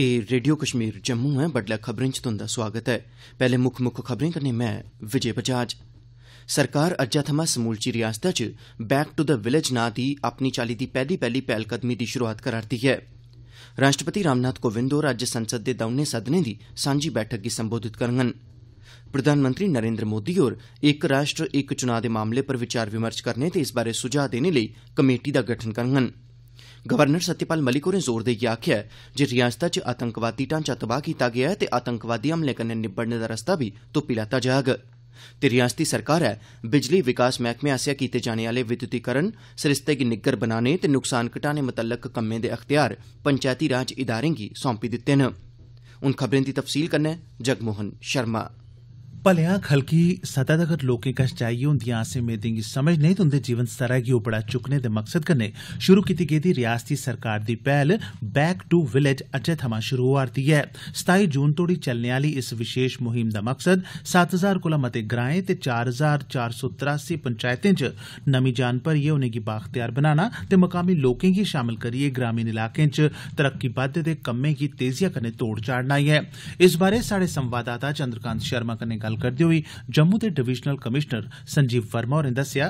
एह् रेडियो कश्मीर जम्मू है बड्डलै खबरें च तुंदा स्वागत है पहले मुख मुख खबरें कन्नै मैं विजय बजाज सरकार अज्जै थमां समूलची रिआसता च 'बैक टू द विलेज' नां दी अपनी चाल्ली दी पहली पहल पैह्लकदमी दी शुरुआत दी है राष्ट्रपति रामनाथ कोविंद होर अज्ज संसद दे दौनें सदनें दी सांझी बैठक की संबोधित करंगन प्रधानमंत्री नरेंद्र मोदी और एक राष्ट्र एक चुनाव दे मामले पर विचार विमर्श करने ते इस बारे सुझाव देने ले कमेटी दा गठन करंगन गवर्नर सत्यपाल मलिक होरें जोर देइयै आखेआ ऐ जे रिआसता च आतंकवादी ढांचा तबाह कीता गेआ ऐ ते आतंकवादी हमलें कन्नै निब्बड़ने दा रस्ता बी तुप्पी लैता जाग ते रिआसती सरकारै बिजली विकास मैह्कमे आसेआ कीते जाने आह्ले विद्युतीकरण सरिस्ते गी निग्गर बनाने ते नुक्सान घटाने मतल्लक कम्में दे अख्तियार पंचैती राज इदारें गी सौंपी दित्ते न भलेआं खलकी सतह तगर लोकें कश जाइयै उंदिएं आसें मेदें गी समझने ते उंदे जीवन स्तरै गी उबड़ा चुक्कने दे मकसद कन्नै शुरु कीती गेदी रिआसती सरकार दी पैह्ल 'बैक टू विलेज' अज्जै थमां शुरु होआ'रदी ऐ सताई जून तोड़ी चलने आह्ली इस विशेष मुहिम दा मकसद सत्त हजार कोला मते ग्राएं ते चार हजार चार सौ त्रासी पंचैतें च नमीं जान भरियै उनेंगी बाअख्तियार बनाना ते मकामी लोकें गी शामल करियै ग्रामीण इलाकें च तरक्की बाद्दे दे कम्में गी तेजिआ कन्नै तोढ़ चाढ़ना ऐ इस बारै स्हाड़े संवाददाता चंद्रकांत शर्मा कन्नै गल्लबात गल्ल करदे होई जम्मू दे डिवीजनल कमिश्नर संजीव वर्मा होरें दस्सेआ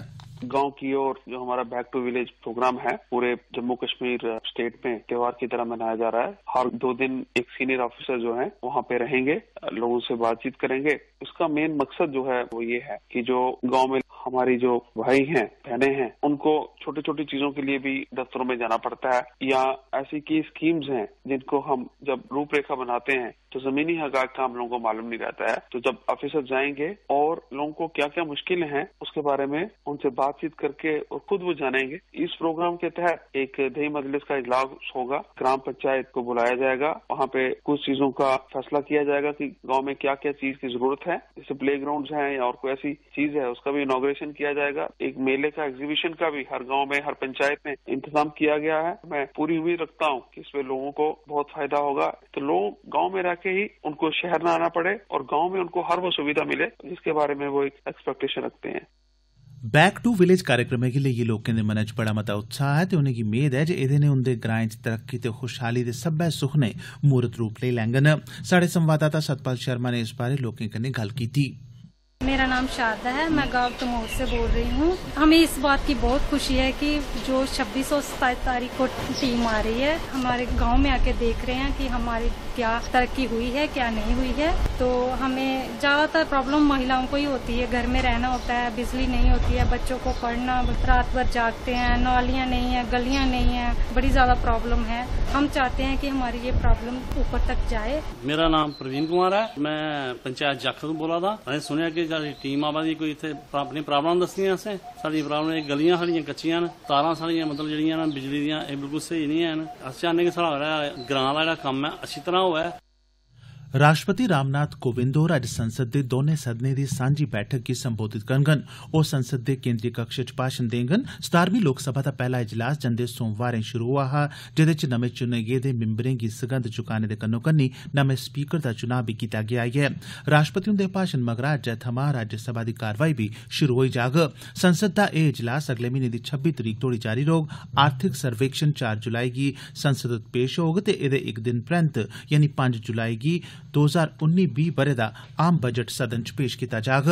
गांव की ओर जो हमारा बैक टू विलेज प्रोग्राम है पूरे जम्मू कश्मीर स्टेट में त्योहार की तरह मनाया जा रहा है हर दो दिन एक सीनियर ऑफिसर जो है वहाँ पे रहेंगे लोगों से बातचीत करेंगे उसका मेन मकसद जो है वो ये है कि जो गांव में हमारी जो भाई हैं बहने हैं उनको छोटी छोटी चीजों के लिए भी दफ्तरों में जाना पड़ता है या ऐसी की स्कीम्स हैं जिनको हम जब रूपरेखा बनाते हैं तो जमीनी हकाक का हम लोगों को मालूम नहीं रहता है तो जब ऑफिसर जाएंगे और लोगों को क्या क्या मुश्किलें हैं उसके बारे में उनसे बातचीत करके और खुद वो जानेंगे इस प्रोग्राम के तहत एक दही मजलिस का इजलास होगा ग्राम पंचायत को बुलाया जाएगा वहाँ पे कुछ चीजों का फैसला किया जाएगा कि गांव में क्या क्या चीज की जरूरत है जैसे प्ले ग्राउंड है या और कोई ऐसी चीज है उसका भी इनोग्रेशन किया जाएगा एक मेले का एग्जीबिशन का भी हर गाँव में हर पंचायत में इंतजाम किया गया है मैं पूरी उम्मीद रखता हूँ कि इसमें लोगों को बहुत फायदा होगा तो लोग गाँव में रह ताकि ही उनको शहर में आना पड़े और गांव में उनको हर वो सुविधा मिले जिसके बारे में वो एक एक्सपेक्टेशन रखते हैं बैक टू विलेज कार्यक्रम के लिए ये लोकें के मन च बड़ा मता उत्साह है तो उन्हें की उम्मीद है जे एदे ने उंदे ग्राएं च तरक्की ते खुशहाली दे सब्बै सुखने मूर्त रूप लेई लैंगन साढ़े संवाददाता सतपाल शर्मा ने इस बारे बारै कने गल की थी। मेरा नाम शारदा है मैं गांव तमोर से बोल रही हूँ हमें इस बात की बहुत खुशी है कि जो छब्बीस और सताईस तारीख को टीम आ रही है हमारे गांव में आके देख रहे हैं कि हमारी क्या तरक्की हुई है क्या नहीं हुई है तो हमें ज़्यादातर प्रॉब्लम महिलाओं को ही होती है घर में रहना होता है बिजली नहीं होती है बच्चों को पढ़ना रात भर जागते हैं नालियाँ नहीं है गलियाँ नहीं है बड़ी ज़्यादा प्रॉब्लम है हम चाहते हैं कि हमारी ये प्रॉब्लम ऊपर तक जाए मेरा नाम प्रवीण कुमार है मैं पंचायत जाखड़ बोला था अरे सुने की टीम आबादी कोई इतने अपनी प्रॉब्लम दसदियां असें साढ़ी प्रॉब्लम गलियां साढ़ियां कच्चियां न तारां मतलब जेहड़ियां बिजली दियां बिल्कुल स्हेई नहीं है अस चाहने कि साढ़ा ग्रां दा जेह्ड़ा कम्म ऐ अच्छी तरह होऐ राष्ट्रपति रामनाथ कोविंद होर अज्ज संसद दे दौनें सदनें दी सांझी बैठक गी संबोधित करङन ओ संसद दे केन्द्री कक्ष च भाषण देंगन सतारमीं लोकसभा दा पैहला इजलास जंदे सोमवारें षुरु होआ हा जेदे च नमें चुने गेदे मिम्बरें गी सगंध चुकाने दे कन्नोकन्नी नमें स्पीकर दा चुनां बी कीता गेआ ऐ राष्ट्रपति हुंदे भाषण मगरा अज्जै थमां राज्यसभा दी कार्रवाई बी शुरु होई जाग संसद दा एह इजलास अगले म्हीने दी छब्बी तरीक तोड़ी जारी रौह्ग आर्थिक सर्वेक्षण चार जुलाई गी संसद पेश होग ते एदे इक दिन परैन्त यानि पंज जुलाई गी दो ज्हार उन्नी बीह् ब'रे दा आम बजट सदन च पेश कीता जाग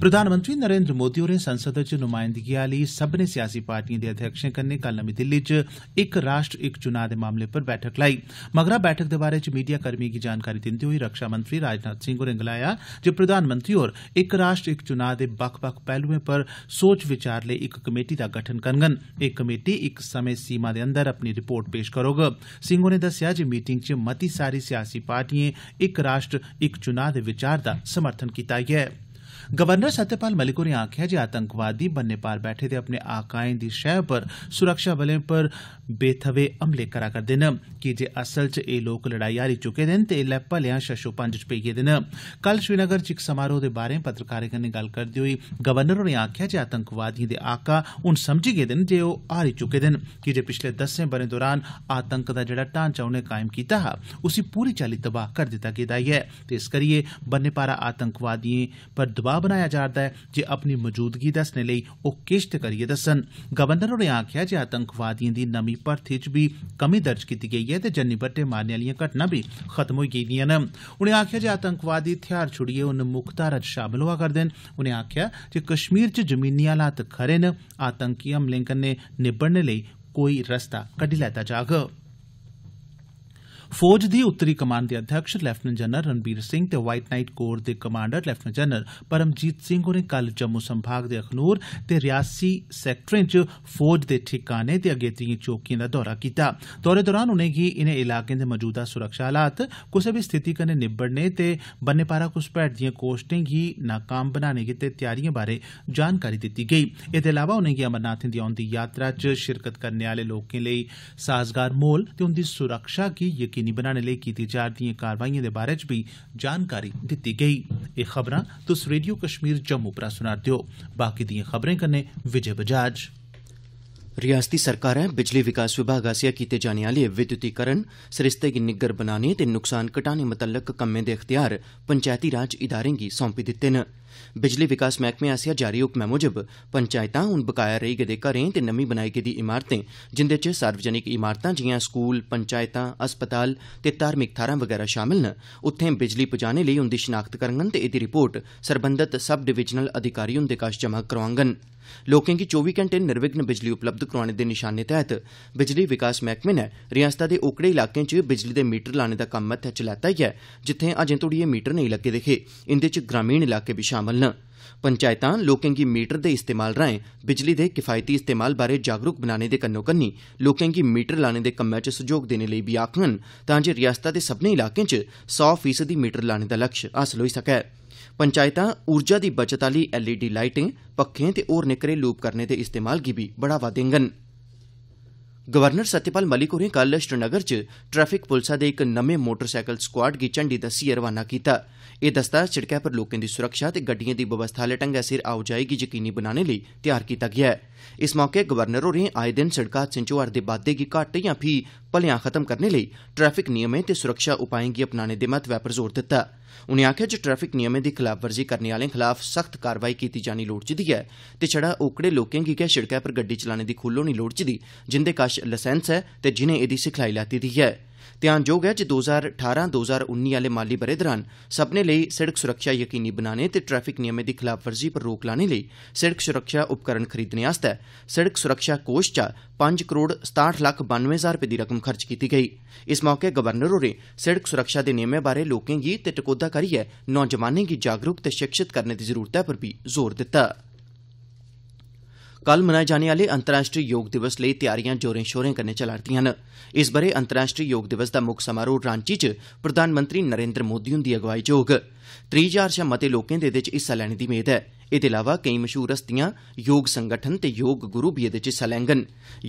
प्रधानमंत्री नरेन्द्र मोदी होरें संसद च नुमायंदगी आली सब्बनें सियासी पार्टिएं दे अध्यक्षें कन्नै कल नमीं दिल्ली च इक राष्ट्र इक चुनां दे मामले पर बैठक लाई मगरा बैठक दे बारै च मीडिया कर्मिएं गी जानकारी दिंदे होई रक्षामंत्री राजनाथ सिंह होरें गलाया जे प्रधानमंत्री होर इक राष्ट्र इक चुनां दे बक्ख बक्ख पैहलुएं पर सोच विचार लेई इक कमेटी दा गठन करङन एह् कमेटी इक समें सीमा दे अंदर अपनी रिपोर्ट पेश करोग सिंह होरें दस्सेआ जे मीटिंग च मती सारी सियासी पार्टिएं इक राष्ट्र इक चुनां दे विचार दा समर्थन कीता ऐ गवर्नर सत्यपाल मलिक होरें आक्खेआ जे आतंकवादी बन्ने पार बैठे दे अपने आकाएं दी शैह पर सुरक्षाबलें पर बेथ'वे हमले करै करदे न कीजे असल च एह् लोक लड़ाई हारी चुके दे न ते ऐल्लै भलेआं शशोपंज च पेई गेदे न कल श्रीनगर च इक समारोह दे बाहरें पत्रकारें कन्नै गल्ल करदे होई गवर्नर होरें आक्खेआ जे आतंकवादिएं दे आका हून समझी गेदे न जे ओह् हारी चुके दे न कीजे पिछले दस्सें ब'रें दौरान आतंक दा जेड़ा ढांचा उनें कायम कीता हा उसी पूरी चाल्ली तबाह करी दित्ता गेदा ऐ ते इस करियै बन्ने पारा आतंकवादिएं पर दबाऽ दबाऽ बनाया जा'रदा ऐ जे अपनी मजूदगी दस्सने लेई ओह् किश ते करियै दस्सन गवर्नर होरें आखेआ जे आतंकवादिएं दी नमीं भर्थी च बी कमी दर्ज कीती गेई ऐ ते जन्नी बट्टे मारने आलियां घटनां बी खत्म होई गेदिआं न उनें आखेआ जे आतंकवादी थेहार छुड़ियै हून मुक्खधारा च शामल होआ करदे न उनें आखेआ जे कश्मीर च जमीनी हालात खरे न आतंकी हमलें कन्नै निब्बड़ने लेई कोई रस्ता कड्डी लैता जाग फौज दी उत्तरी कमान दे अध्यक्ष लैफ्टिनेंट जनरल रणबीर सिंह ते व्हाईट नाइट कोर दे commander lieutenant general Paramjit Singh होरें कल जम्मू संभाग दे अखनूर ते रियासी सैक्टरें च फौज दे ठिकाने ते अगेत्रिएं चौकिएं दा दौरा कीता दौरे दौरान उनेंगी इनें इलाकें दे मजूदा सुरक्षा हालात कुसै बी स्थिति कन्नै निब्बड़ने ते बन्ने पारा घुसपैठ दिएं कोश्तें गी नाकाम बनाने गितै त्यारिएं बारै जानकारी दित्ती गेई एह्दे इलावा उनेंगी अमरनाथें दी औंदी यात्रा च शिरकत करने आले लोकें लेई साजगार माहौल ते उंदी सुरक्षा गी यकीनी यकीनी बनाने लेई कीती जा'रदिएं कारवाइएं दे बारै च बी जानकारी दित्ती गेई एह् खबरां तुस रेडियो कश्मीर जम्मू परा सुना'रदे ओ बाकी दिएं खबरें कन्नै विजय बजाज रिआसती सरकारै बिजली विकास विभाग आसेआ कीते जाने आह्ले विद्युतीकरण सरिस्ते गी निग्गर बनाने ते नुक्सान घटाने मतल्लक कम्में दे अख्तियार पंचैती राज इदारें गी सौंपी दित्ते गए न बिजली विकास मैहकमे आसेआ जारी हुक्मै मुजब पंचायतां हून बकाया रेई गेदे घरें ते नमीं बनाई गेदी इमारतें जिंदे च सार्वजनिक इमारतां जिआं स्कूल पंचायतां अस्पताल ते धार्मिक थाहरां वगैरा शामल न उत्थें बिजली पुजाने लेई उंदी शनाख्त करङन ते एह्दी रिपोर्ट सरबंधत सब डिवीजनल अधिकारी हुंदे कश जमा करोआङन लोकें गी चौबी घैंटे निर्विघ्न बिजली उपलब्ध करोआने दे निशाने तैह्त बिजली विकास मैह्कमे नै रिआसता दे ओकड़े इलाकें च बिजली दे मीटर लाने दा कम्म हत्थै च लैता ऐ जित्थें अजें तोड़ी एह् मीटर नेई लग्गे दे हे इंदे च ग्रामीण इलाके बी शामल न पंचैतां लोकें गी मीटर दे इस्तेमाल राएं बिजली दे किफायती इस्तेमाल बारै जागरूक बनाने दे कन्नो कन्नी लोकें गी मीटर लाने दे कम्मै च सैह्योग देने लेई बी आखडन तांजे रिआसता दे सब्मनें इलाकें च सौ फीसदी मीटर लाने दा लक्ष्य हासल होई सकै पंचैतां ऊर्जा दी बचत आह्ली एलईडी लाइटें पक्खें ते होरनें घरेलू उपकरणें दे इस्तेमाल गी बी बढ़ावा देङन गवर्नर सत्यपाल मलिक होरें कल श्रीनगर च ट्रैफिक पुलसा दे इक नमें मोटरसैकल स्क्वाड गी झंडी दस्सियै रवाना कीता एह् दस्ता सिड़कै पर लोकें दी सुरक्षा ते गड्डिएं दी बवस्था आह्ले ढंग्गै सिर आओजाई गी यकीनी बनाने लेई तैयार कीता गेआ ऐ इस मौके गवर्नर होरें आए दिन सिड़क हादसें च होआ'रदे बाद्दे गी घट्ट यां फ्ही भलेआं खत्म करने लेई ट्रैफिक नियमें ते सुरक्षा उपाएं गी अपनाने दे महत्वै पर जोर दित्ता ऐ उनें आखेआ जे ट्रैफिक नियमें दी खलाफवर्जी करने आह्लें खलाफ सख्त कार्रवाई कीती जानी लोड़चदी ऐ ते छड़ा ओकड़े लोकें गी गै सिड़कै पर गड्डी चलाने दी खुल्ल होनी लोड़चदी जिंदे कश लसैंस ऐ ते जिनें एह्दी सिखलाई लैती दी ऐ ध्यानजोग ऐ जे दो ज्हार ठारां दो ज्हार उन्नी आह्ले माली ब'रे दौरान सब्मनें लेई सिड़क सुरक्षा यकीनी बनाने ते ट्रैफिक नियमें दी खलाफवर्जी पर रोक लाने लेई सिड़क सुरक्षा उपकरण खरीदने आस्तै सिड़क सुरक्षा कोष चा पंज करोड़ सताहठ लक्ख बानुए ज्हार रपे दी रकम खर्च कीती गेई इस मौके गवर्नर होरें सिड़क सुरक्षा दे नियमें बारै लोकें गी ते टकोह्दा करियै नौजवानें गी जागरूक ते शिक्षित करने दी जरूरतै पर बी जोर दित्ता कल मनाए जाने आले अंतर्राष्ट्रीय योग दिवस लेई तैयारियां जोरें शोरें कन्नै चला'रदिआं न इस ब'रे अंतर्राष्ट्रीय योग दिवस दा मुक्ख समारोह रांची च प्रधानमंत्री नरेन्द्र मोदी हुंदी अगुवाई च होग त्रीह् ज्हार शा मते लोकें दे एह्दे च हिस्सा लैने दी मेद ऐ एह्दे अलावा केई मशहूर हस्तियां योग संगठन ते योग गुरु बी एह्दे च हिस्सा लैङन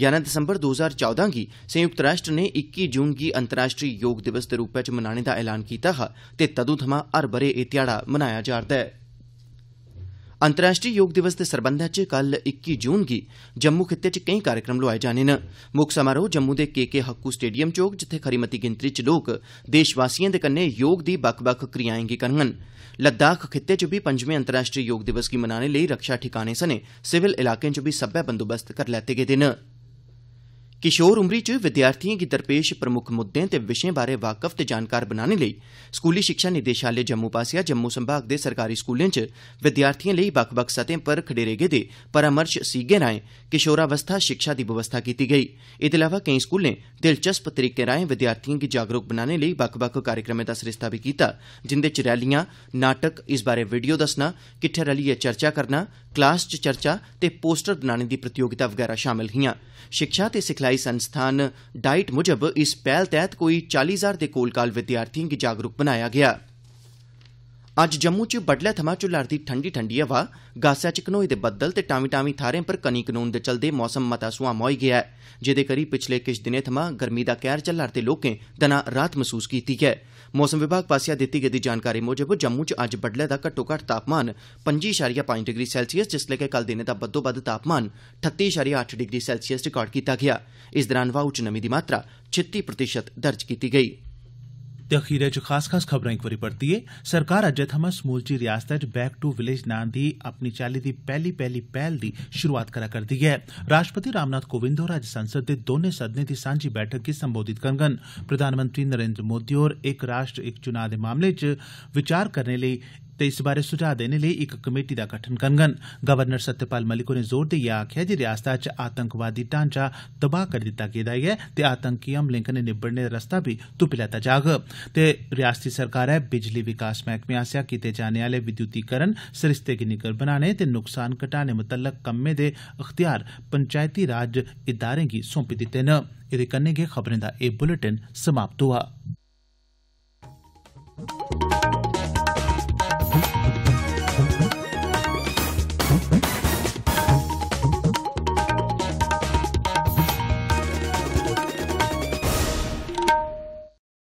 ञारां दिसंबर दो हजार चौदां गी संयुक्त राष्ट्र नै इक्की जून गी अंतर्राष्ट्रीय योग दिवस दे रूपै च मनाने दा ऐलान कीता हा ते तदुं थमां हर ब'रे एह् ध्याड़ा मनाया जा'रदा ऐ अंतर्राष्ट्रीय योग दिवस दे सरबंधै च कल इक्की जून गी जम्मू खित्ते च केई कार्यक्रम लोआए जाने न मुक्ख समारोह जम्मू दे के के हक्कू स्टेडियम च होग जित्थे खरी मती गिनतरी च लोक देशवासिएं दे कन्नै योग दी बक्ख बक्ख क्रियाएं गी करगंन लद्दाख खित्ते च बी पंजमें अंतर्राष्ट्रीय योग दिवस गी मनाने लेई रक्षा ठिकाने सने सिविल इलाकें च बी सब्बै बंदोबस्त करी लैते गे किशोर उमरी च विद्यार्थिएं गी दरपेश प्रमुक्ख मुद्दें ते विशें बारै वाकफ ते जानकार बनाने लेई स्कूली शिक्षा निदेशालय जम्मू पासेआ जम्मू संभाग दे सरकारी स्कूलें च विद्यार्थिएं लेई बक्ख बक्ख सतहें पर खडेरे गेदे परामर्श सीगें राएं किशोरावस्था शिक्षा दी व्यवस्था कीती गेई एह्दे अलावा केई स्कूलें दिलचस्प तरीके राएं विद्यार्थिएं गी जागरूक बनाने लेई बक्ख बक्ख कार्यक्रमें दा सरिस्ता बी कीता जिंदे च रैलियां नाटक इस बारै वीडियो दस्सना किट्ठे रलियै चर्चा करना क्लास च चर्चा ते पोस्टर बनाने दी प्रतियोगिता वगैरा शामल हिआं शिक्षा ते सिखलाई सिखलाई संस्थान डाइट मुजब इस पैहल तैहत कोई चाली हजार दे कोल काल विद्यार्थिएं गी जागरूक बनाया गेआ ऐ अज्ज जम्मू च बड्डलै थमां झुल्ला'रदी ठंडी ठंडी ब्हा गासै च घनोए दे बद्दल ते टामी टामी थाहरें पर कनी कनून दे चलदे मौसम मता सुहामा होई गेआ ऐ जेहदे करी पिछले किश दिनें थमां गर्मी दा कहर झल्ला'रदे लोकें दना राहत मसूस कीती ऐ मौसम विभाग पास्सेआ दित्ती गेदी जानकारी मुजब जम्मू च अज्ज बड्डलै दा घट्टोघट्ट तापमान पं'जी इशारिया पंज डिग्री सैल्सियस जिसलै के कल दिनै दा बद्दोबद्द तापमान ठत्ती इशारिया अट्ठ डिग्री सैल्सियस रिकार्ड कीता गेआ इस दौरान ब्हाऊ च नमी दी मात्रा छित्ती प्रतिशत दर्ज कीती गेई ऐ ते अखीरै च खास खास खबरां इक बारी परतियै सरकार अज्जै थमां समूलची रिआसतै च 'बैक टू विलेज' नां दी अपनी चाल्ली दी पैहली पैहली पैह्ल दी शुरुआत करै करदी ऐ राष्ट्रपति रामनाथ कोविंद होर अज्ज संसद दे दौनें सदनें दी सांझी बैठक गी संबोधित करङन प्रधानमंत्री नरेन्द्र मोदी होर 'इक राष्ट्र इक चुनां' दे मामले च विचार करने लेई ते इस बारै सुझाव देने लेई इक कमेटी दा गठन करडन गवर्नर सत्यपाल मलिक होरें जोर देइयै आखेआ जे रिआसता च आतंकवादी ढांचा तबाह करी दित्ता गेदा ऐ ते आतंकी हमलें कन्नै निबड़ने दा रस्ता बी तुप्पी लैता जाग ते रियासती सरकारै बिजली विकास मैह्कमे आसेआ कीते जाने आह्ले विद्युतीकरण सरिस्ते गी निग्गर बनाने ते नुक्सान घटाने मतल्लक कम्में दे अख्तियार पंचैती राज इदारें गी सौंपी दित्ते न एह्दे कन्नै गै खबरें दा एह् बुलेटिन समाप्त होआ